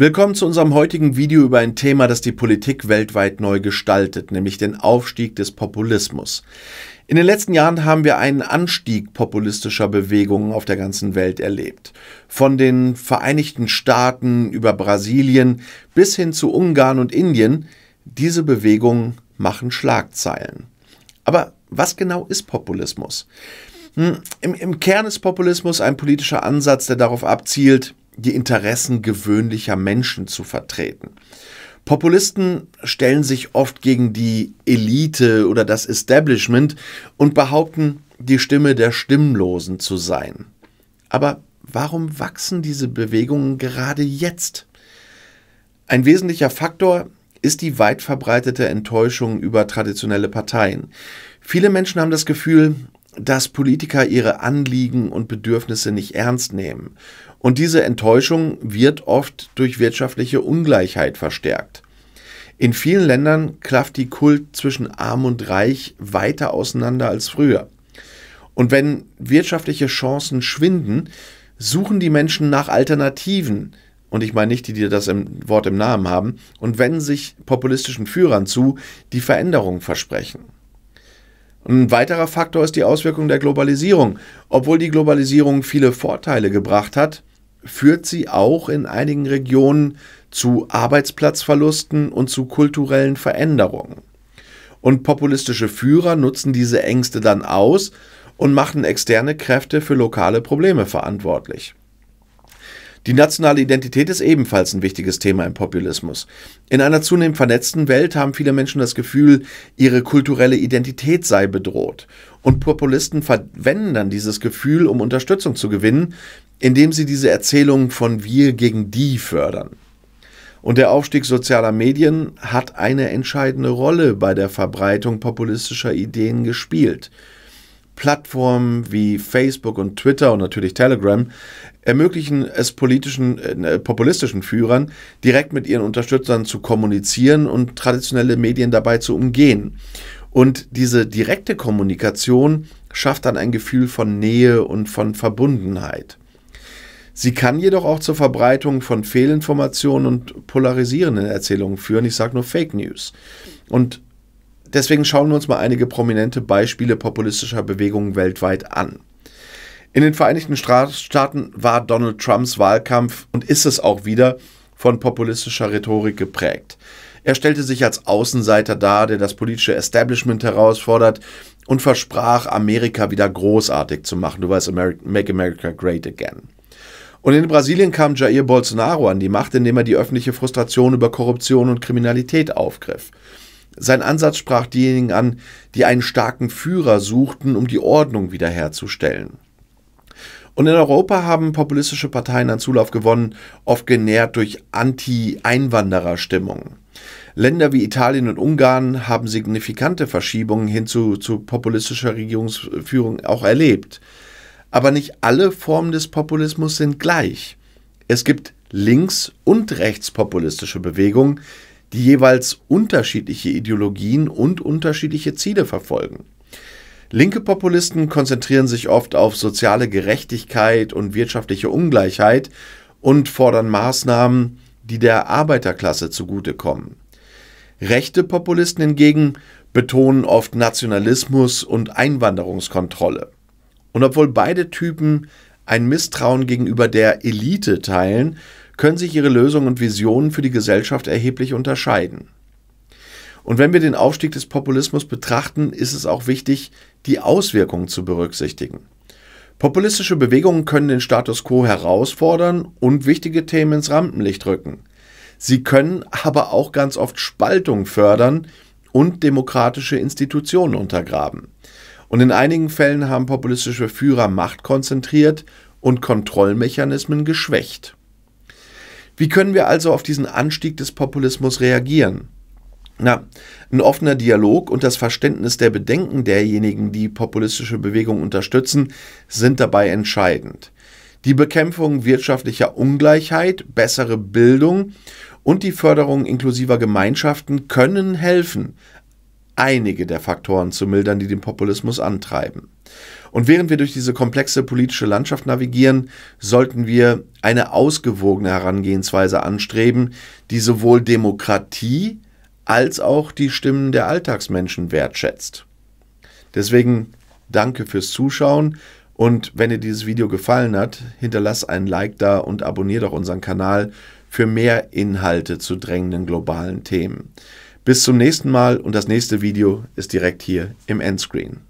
Willkommen zu unserem heutigen Video über ein Thema, das die Politik weltweit neu gestaltet, nämlich den Aufstieg des Populismus. In den letzten Jahren haben wir einen Anstieg populistischer Bewegungen auf der ganzen Welt erlebt. Von den Vereinigten Staaten über Brasilien bis hin zu Ungarn und Indien, diese Bewegungen machen Schlagzeilen. Aber was genau ist Populismus? Hm, Im, Im Kern ist Populismus ein politischer Ansatz, der darauf abzielt, die Interessen gewöhnlicher Menschen zu vertreten. Populisten stellen sich oft gegen die Elite oder das Establishment und behaupten, die Stimme der Stimmlosen zu sein. Aber warum wachsen diese Bewegungen gerade jetzt? Ein wesentlicher Faktor ist die weit verbreitete Enttäuschung über traditionelle Parteien. Viele Menschen haben das Gefühl, dass Politiker ihre Anliegen und Bedürfnisse nicht ernst nehmen. Und diese Enttäuschung wird oft durch wirtschaftliche Ungleichheit verstärkt. In vielen Ländern klafft die Kult zwischen Arm und Reich weiter auseinander als früher. Und wenn wirtschaftliche Chancen schwinden, suchen die Menschen nach Alternativen. Und ich meine nicht die, die das im Wort im Namen haben. Und wenden sich populistischen Führern zu, die Veränderungen versprechen. Ein weiterer Faktor ist die Auswirkung der Globalisierung. Obwohl die Globalisierung viele Vorteile gebracht hat, führt sie auch in einigen Regionen zu Arbeitsplatzverlusten und zu kulturellen Veränderungen. Und populistische Führer nutzen diese Ängste dann aus und machen externe Kräfte für lokale Probleme verantwortlich. Die nationale Identität ist ebenfalls ein wichtiges Thema im Populismus. In einer zunehmend vernetzten Welt haben viele Menschen das Gefühl, ihre kulturelle Identität sei bedroht. Und Populisten verwenden dann dieses Gefühl, um Unterstützung zu gewinnen, indem sie diese Erzählung von wir gegen die fördern. Und der Aufstieg sozialer Medien hat eine entscheidende Rolle bei der Verbreitung populistischer Ideen gespielt. Plattformen wie Facebook und Twitter und natürlich Telegram ermöglichen es politischen, äh, äh, populistischen Führern, direkt mit ihren Unterstützern zu kommunizieren und traditionelle Medien dabei zu umgehen. Und diese direkte Kommunikation schafft dann ein Gefühl von Nähe und von Verbundenheit. Sie kann jedoch auch zur Verbreitung von Fehlinformationen und polarisierenden Erzählungen führen. Ich sage nur Fake News. Und Deswegen schauen wir uns mal einige prominente Beispiele populistischer Bewegungen weltweit an. In den Vereinigten Staaten war Donald Trumps Wahlkampf und ist es auch wieder von populistischer Rhetorik geprägt. Er stellte sich als Außenseiter dar, der das politische Establishment herausfordert und versprach, Amerika wieder großartig zu machen. Du weißt, America, Make America Great Again. Und in Brasilien kam Jair Bolsonaro an die Macht, indem er die öffentliche Frustration über Korruption und Kriminalität aufgriff. Sein Ansatz sprach diejenigen an, die einen starken Führer suchten, um die Ordnung wiederherzustellen. Und in Europa haben populistische Parteien an Zulauf gewonnen, oft genährt durch Anti-Einwanderer-Stimmungen. Länder wie Italien und Ungarn haben signifikante Verschiebungen hin zu, zu populistischer Regierungsführung auch erlebt. Aber nicht alle Formen des Populismus sind gleich. Es gibt links- und rechtspopulistische Bewegungen, die jeweils unterschiedliche Ideologien und unterschiedliche Ziele verfolgen. Linke Populisten konzentrieren sich oft auf soziale Gerechtigkeit und wirtschaftliche Ungleichheit und fordern Maßnahmen, die der Arbeiterklasse zugutekommen. Rechte Populisten hingegen betonen oft Nationalismus und Einwanderungskontrolle. Und obwohl beide Typen ein Misstrauen gegenüber der Elite teilen, können sich ihre Lösungen und Visionen für die Gesellschaft erheblich unterscheiden. Und wenn wir den Aufstieg des Populismus betrachten, ist es auch wichtig, die Auswirkungen zu berücksichtigen. Populistische Bewegungen können den Status quo herausfordern und wichtige Themen ins Rampenlicht rücken. Sie können aber auch ganz oft Spaltung fördern und demokratische Institutionen untergraben. Und in einigen Fällen haben populistische Führer Macht konzentriert und Kontrollmechanismen geschwächt. Wie können wir also auf diesen Anstieg des Populismus reagieren? Na, ein offener Dialog und das Verständnis der Bedenken derjenigen, die populistische Bewegungen unterstützen, sind dabei entscheidend. Die Bekämpfung wirtschaftlicher Ungleichheit, bessere Bildung und die Förderung inklusiver Gemeinschaften können helfen, einige der Faktoren zu mildern, die den Populismus antreiben. Und während wir durch diese komplexe politische Landschaft navigieren, sollten wir eine ausgewogene Herangehensweise anstreben, die sowohl Demokratie als auch die Stimmen der Alltagsmenschen wertschätzt. Deswegen danke fürs Zuschauen und wenn dir dieses Video gefallen hat, hinterlass einen Like da und abonniere doch unseren Kanal für mehr Inhalte zu drängenden globalen Themen. Bis zum nächsten Mal und das nächste Video ist direkt hier im Endscreen.